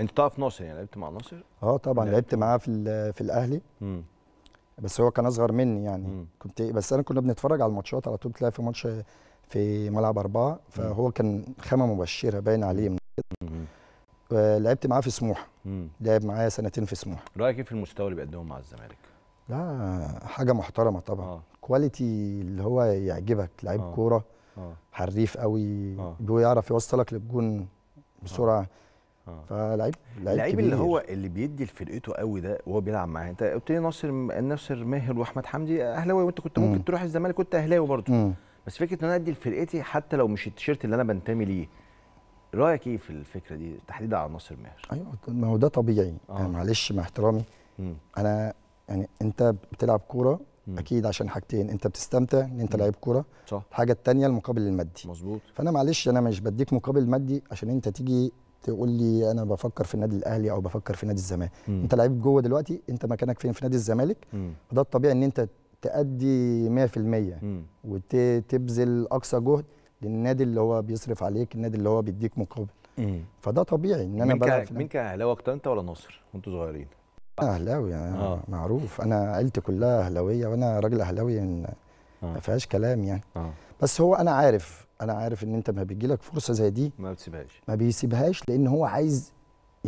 انت تعرف ناصر يعني لعبت مع ناصر اه طبعا لعبت معاه في في الاهلي مم. بس هو كان اصغر مني يعني مم. كنت إيه، بس انا كنا بنتفرج على الماتشات على طول تلاقي في ماتش في ملعب اربعه فهو كان خامه مبشره باين عليه من آه، لعبت معاه في سموحه لعب معايا سنتين في سموحه رايك ايه في المستوى اللي بيقدمه مع الزمالك؟ لا حاجه محترمه طبعا آه. كواليتي اللي هو يعجبك لعيب آه. كوره آه. حريف قوي آه. بيعرف يوصلك للجون بسرعه آه. آه. فلعيب لعيب اللي هو اللي بيدي لفرقته قوي ده وهو بيلعب معاه انت قلت لي ناصر ناصر ماهر واحمد حمدي اهلاوي وانت كنت ممكن تروح الزمالك كنت اهلاوي برضه بس فكره ان انا ادي لفرقتي حتى لو مش التيشيرت اللي انا بنتمي ليه رايك ايه في الفكره دي تحديدا على ناصر ماهر ايوه ما هو ده طبيعي آه. يعني معلش مع احترامي مم. انا يعني انت بتلعب كوره اكيد عشان حاجتين انت بتستمتع ان انت لعيب كوره الحاجه الثانيه المقابل المادي مظبوط فانا معلش انا مش بديك مقابل مادي عشان انت تيجي تقول لي انا بفكر في النادي الاهلي او بفكر في نادي الزمالك مم. انت لعيب جوه دلوقتي انت مكانك فين في نادي الزمالك وده الطبيعي ان انت تأدي 100% وتبذل اقصى جهد للنادي اللي هو بيصرف عليك النادي اللي هو بيديك مقابل مم. فده طبيعي ان انا بلعب مين كان اهلاوي اكتر انت ولا ناصر وانتوا صغيرين اهلاوي يعني آه. معروف انا عيلتي كلها اهلاويه وانا راجل اهلاوي من آه. ما فيهاش كلام يعني آه. بس هو انا عارف انا عارف ان انت ما بيجي لك فرصه زي دي ما بتسيبهاش ما بيسيبهاش لان هو عايز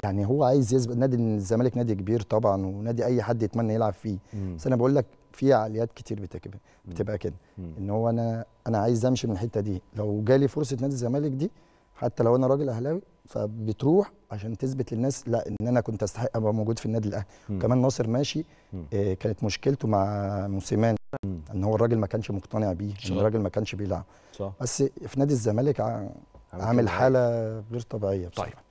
يعني هو عايز يثبت نادي الزمالك نادي كبير طبعا ونادي اي حد يتمنى يلعب فيه بس انا بقول لك في عقليات كتير بتبقى بتبقى كده ان هو انا انا عايز امشي من الحته دي لو جالي فرصه نادي الزمالك دي حتى لو انا راجل اهلاوي فبتروح عشان تثبت للناس لا ان انا كنت استحق ابقى موجود في النادي الاهلي وكمان ناصر ماشي آه كانت مشكلته مع موسيمان ان هو الراجل ما كانش مقتنع بيه ان الراجل ما كانش بيلعب صح. بس في نادي الزمالك عامل حاله غير طبيعيه بصراحه طيب.